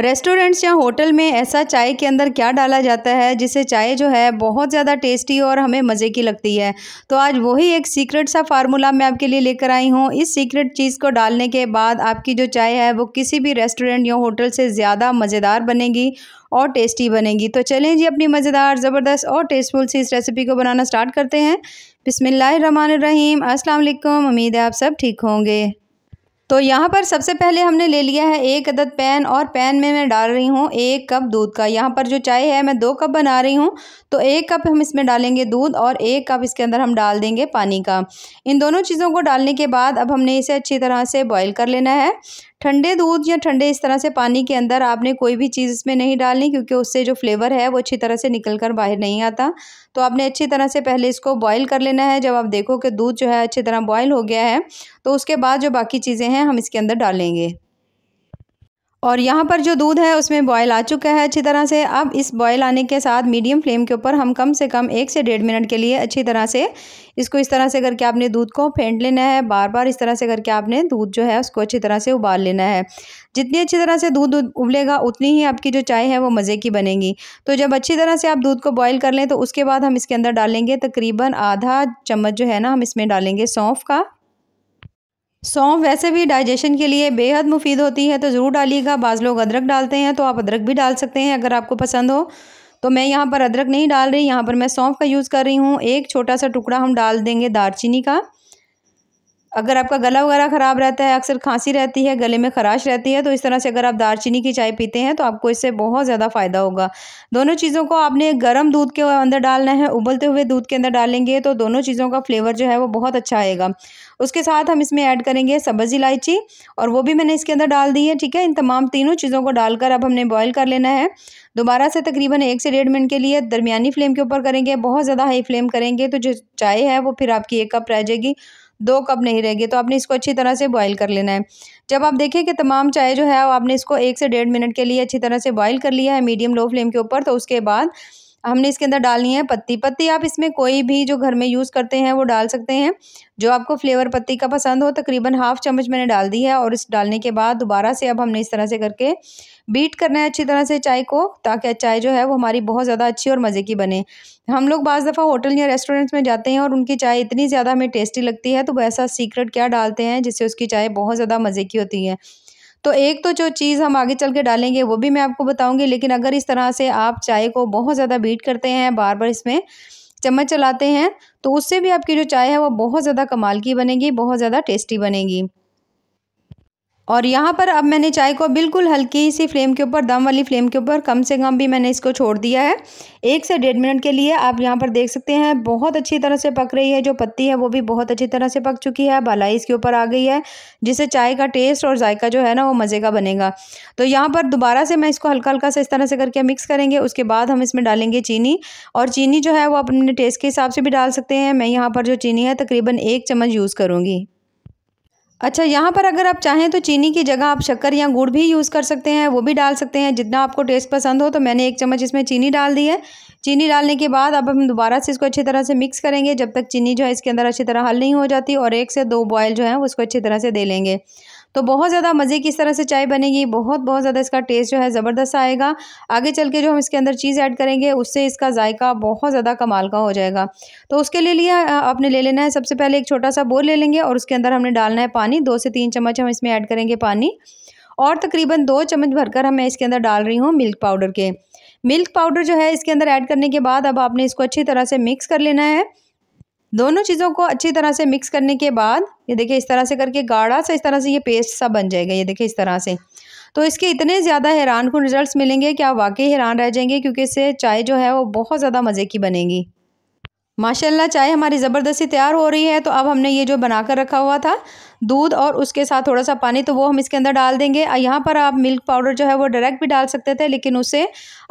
restaurants या hotel में ऐसा चाय के अंदर क्या डाला जाता है जिससे चाय जो है बहुत ज़्यादा टेस्टी और हमें मज़े की लगती है तो आज वही एक सीक्रेट सा फार्मूला मैं आपके लिए लेकर आई हूँ इस सीक्रेट चीज़ को डालने के बाद आपकी जो चाय है वो किसी भी रेस्टोरेंट या होटल से ज़्यादा मज़ेदार बनेगी और टेस्टी बनेगी तो चलें जी अपनी मज़ेदार ज़बरदस्त और टेस्टफुल सी इस रेसिपी को बनाना स्टार्ट करते हैं बिसमीम अल्लाम उम्मीद है आप सब ठीक होंगे तो यहाँ पर सबसे पहले हमने ले लिया है एक अदद पैन और पैन में मैं डाल रही हूँ एक कप दूध का यहाँ पर जो चाय है मैं दो कप बना रही हूँ तो एक कप हम इसमें डालेंगे दूध और एक कप इसके अंदर हम डाल देंगे पानी का इन दोनों चीज़ों को डालने के बाद अब हमने इसे अच्छी तरह से बॉईल कर लेना है ठंडे दूध या ठंडे इस तरह से पानी के अंदर आपने कोई भी चीज़ इसमें नहीं डालनी क्योंकि उससे जो फ्लेवर है वो अच्छी तरह से निकल कर बाहर नहीं आता तो आपने अच्छी तरह से पहले इसको बॉईल कर लेना है जब आप देखो कि दूध जो है अच्छी तरह बॉईल हो गया है तो उसके बाद जो बाकी चीज़ें हैं हम इसके अंदर डालेंगे और यहाँ पर जो दूध है उसमें बॉयल आ चुका है अच्छी तरह से अब इस बॉयल आने के साथ मीडियम फ्लेम के ऊपर हम कम से कम एक से डेढ़ मिनट के लिए अच्छी तरह से इसको इस तरह से करके आपने दूध को फेंट लेना है बार बार इस तरह से करके आपने दूध जो है उसको अच्छी तरह से उबाल लेना है जितनी अच्छी तरह से दूध उबलेगा उतनी ही आपकी जो चाय है वो मज़े की बनेगी तो जब अच्छी तरह से आप दूध को बॉयल कर लें तो उसके बाद हम इसके अंदर डालेंगे तकरीबन आधा चम्मच जो है ना हम इसमें डालेंगे सौंफ का सौंफ वैसे भी डाइजेशन के लिए बेहद मुफीद होती है तो ज़रूर डालिएगा बाज़ लोग अदरक डालते हैं तो आप अदरक भी डाल सकते हैं अगर आपको पसंद हो तो मैं यहाँ पर अदरक नहीं डाल रही यहाँ पर मैं सौंफ का यूज़ कर रही हूँ एक छोटा सा टुकड़ा हम डाल देंगे दारचीनी का अगर आपका गला वगैरह ख़राब रहता है अक्सर खांसी रहती है गले में खराश रहती है तो इस तरह से अगर आप दारचीनी की चाय पीते हैं तो आपको इससे बहुत ज़्यादा फ़ायदा होगा दोनों चीज़ों को आपने गर्म दूध के अंदर डालना है उबलते हुए दूध के अंदर डालेंगे तो दोनों चीज़ों का फ्लेवर जो है वो बहुत अच्छा आएगा उसके साथ हम इसमें ऐड करेंगे सब्ज़ इलायची और वो भी मैंने इसके अंदर डाल दी है ठीक है इन तमाम तीनों चीज़ों को डालकर अब हमने बॉयल कर लेना है दोबारा से तकरीबन एक से डेढ़ मिनट के लिए दरमियानी फ्लेम के ऊपर करेंगे बहुत ज़्यादा हाई फ्लेम करेंगे तो जो चाय है वो फिर आपकी एक कप रह जाएगी दो कप नहीं रहेगी तो आपने इसको अच्छी तरह से बॉईल कर लेना है जब आप देखें कि तमाम चाय जो है आपने इसको एक से डेढ़ मिनट के लिए अच्छी तरह से बॉयल कर लिया है मीडियम लो फ्लेम के ऊपर तो उसके बाद हमने इसके अंदर डालनी है पत्ती पत्ती आप इसमें कोई भी जो घर में यूज़ करते हैं वो डाल सकते हैं जो आपको फ्लेवर पत्ती का पसंद हो तकरीबन हाफ चम्मच मैंने डाल दी है और इस डालने के बाद दोबारा से अब हमने इस तरह से करके बीट करना है अच्छी तरह से चाय को ताकि चाय जो है वो हमारी बहुत ज़्यादा अच्छी और मज़े की बने हम लोग बज दफ़ा होटल या रेस्टोरेंट्स में जाते हैं और उनकी चाय इतनी ज़्यादा हमें टेस्टी लगती है तो वैसा सीक्रेट क्या डालते हैं जिससे उसकी चाय बहुत ज़्यादा मज़े की होती है तो एक तो जो चीज़ हम आगे चल के डालेंगे वो भी मैं आपको बताऊँगी लेकिन अगर इस तरह से आप चाय को बहुत ज़्यादा बीट करते हैं बार बार इसमें चम्मच चलाते हैं तो उससे भी आपकी जो चाय है वो बहुत ज़्यादा कमाल की बनेगी बहुत ज़्यादा टेस्टी बनेगी और यहाँ पर अब मैंने चाय को बिल्कुल हल्की सी फ्लेम के ऊपर दम वाली फ्लेम के ऊपर कम से कम भी मैंने इसको छोड़ दिया है एक से डेढ़ मिनट के लिए आप यहाँ पर देख सकते हैं बहुत अच्छी तरह से पक रही है जो पत्ती है वो भी बहुत अच्छी तरह से पक चुकी है भलाई इसके ऊपर आ गई है जिससे चाय का टेस्ट और जायका जो है ना वो मज़े का बनेगा तो यहाँ पर दोबारा से मैं इसको हल्का हल्का से इस तरह से करके मिक्स करेंगे उसके बाद हम इसमें डालेंगे चीनी और चीनी जो है वो अपने टेस्ट के हिसाब से भी डाल सकते हैं मैं यहाँ पर जो चीनी है तकरीबन एक चम्मच यूज़ करूँगी अच्छा यहाँ पर अगर आप चाहें तो चीनी की जगह आप शक्कर या गुड़ भी यूज़ कर सकते हैं वो भी डाल सकते हैं जितना आपको टेस्ट पसंद हो तो मैंने एक चम्मच इसमें चीनी डाल दी है चीनी डालने के बाद अब हम दोबारा से इसको अच्छी तरह से मिक्स करेंगे जब तक चीनी जो है इसके अंदर अच्छी तरह हल नहीं हो जाती और एक से दो बॉयल जो है उसको अच्छी तरह से दे लेंगे तो बहुत ज़्यादा मज़े की इस तरह से चाय बनेगी बहुत बहुत ज़्यादा इसका टेस्ट जो है ज़बरदस्त आएगा आगे चल के जो हम इसके अंदर चीज़ ऐड करेंगे उससे इसका जायका बहुत ज़्यादा कमाल का हो जाएगा तो उसके लिए लिया आपने ले लेना है सबसे पहले एक छोटा सा बोल ले लेंगे और उसके अंदर हमने डालना है पानी दो से तीन चम्मच हम इसमें ऐड करेंगे पानी और तकरीबन दो चम्मच भरकर मैं इसके अंदर डाल रही हूँ मिल्क पाउडर के मिल्क पाउडर जो है इसके अंदर ऐड करने के बाद अब आपने इसको अच्छी तरह से मिक्स कर लेना है दोनों चीज़ों को अच्छी तरह से मिक्स करने के बाद ये देखिए इस तरह से करके गाढ़ा सा इस तरह से ये पेस्ट सा बन जाएगा ये देखिए इस तरह से तो इसके इतने ज़्यादा हैरान कन रिजल्ट्स मिलेंगे कि आप वाकई हैरान रह जाएंगे क्योंकि इससे चाय जो है वो बहुत ज़्यादा मज़े की बनेगी माशाल्लाह चाय हमारी ज़बरदस्ती तैयार हो रही है तो अब हमने ये जो बनाकर रखा हुआ था दूध और उसके साथ थोड़ा सा पानी तो वो हम इसके अंदर डाल देंगे यहाँ पर आप मिल्क पाउडर जो है वो डायरेक्ट भी डाल सकते थे लेकिन उससे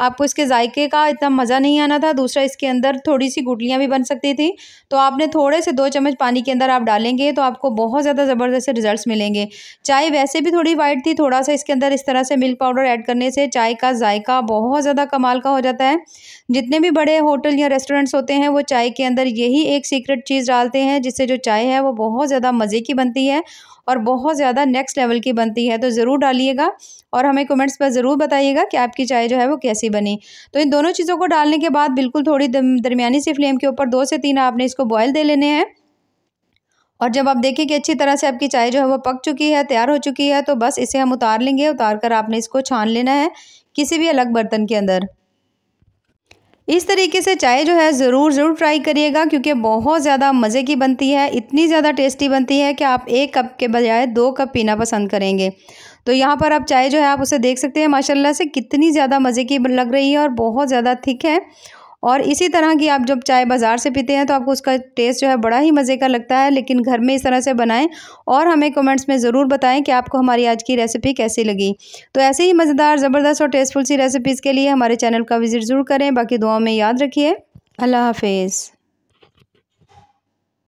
आपको इसके जायके का इतना मज़ा नहीं आना था दूसरा इसके अंदर थोड़ी सी गुटलियाँ भी बन सकती थी तो आपने थोड़े से दो चम्मच पानी के अंदर आप डालेंगे तो आपको बहुत ज़्यादा ज़बरदस्त रिजल्ट मिलेंगे चाय वैसे भी थोड़ी वाइट थी थोड़ा सा इसके अंदर इस तरह से मिल्क पाउडर ऐड करने से चाय का जायका बहुत ज़्यादा कमाल का हो जाता है जितने भी बड़े होटल या रेस्टोरेंट्स होते हैं वो चाय के अंदर यही एक सीक्रेट चीज़ डालते हैं जिससे जो चाय है वो बहुत ज़्यादा मज़े की बनती है और बहुत ज़्यादा नेक्स्ट लेवल की बनती है तो ज़रूर डालिएगा और हमें कमेंट्स पर ज़रूर बताइएगा कि आपकी चाय जो है वो कैसी बनी तो इन दोनों चीज़ों को डालने के बाद बिल्कुल थोड़ी दरमियानी सी फ्लेम के ऊपर दो से तीन आपने इसको बॉयल दे लेने हैं और जब आप देखें कि अच्छी तरह से आपकी चाय जो है वो पक चुकी है तैयार हो चुकी है तो बस इसे हम उतार लेंगे उतार कर आपने इसको छान लेना है किसी भी अलग बर्तन के अंदर इस तरीके से चाय जो है ज़रूर ज़रूर ट्राई करिएगा क्योंकि बहुत ज़्यादा मज़े की बनती है इतनी ज़्यादा टेस्टी बनती है कि आप एक कप के बजाय दो कप पीना पसंद करेंगे तो यहाँ पर आप चाय जो है आप उसे देख सकते हैं माशाल्लाह से कितनी ज़्यादा मज़े की लग रही है और बहुत ज़्यादा थिक है और इसी तरह की आप जब चाय बाज़ार से पीते हैं तो आपको उसका टेस्ट जो है बड़ा ही मज़े का लगता है लेकिन घर में इस तरह से बनाएं और हमें कमेंट्स में ज़रूर बताएं कि आपको हमारी आज की रेसिपी कैसी लगी तो ऐसे ही मज़ेदार ज़बरदस्त और टेस्टफुल सी रेसिपीज़ के लिए हमारे चैनल का विज़िट ज़रूर करें बाकी दुआओं में याद रखिए अल्लाह हाफिज़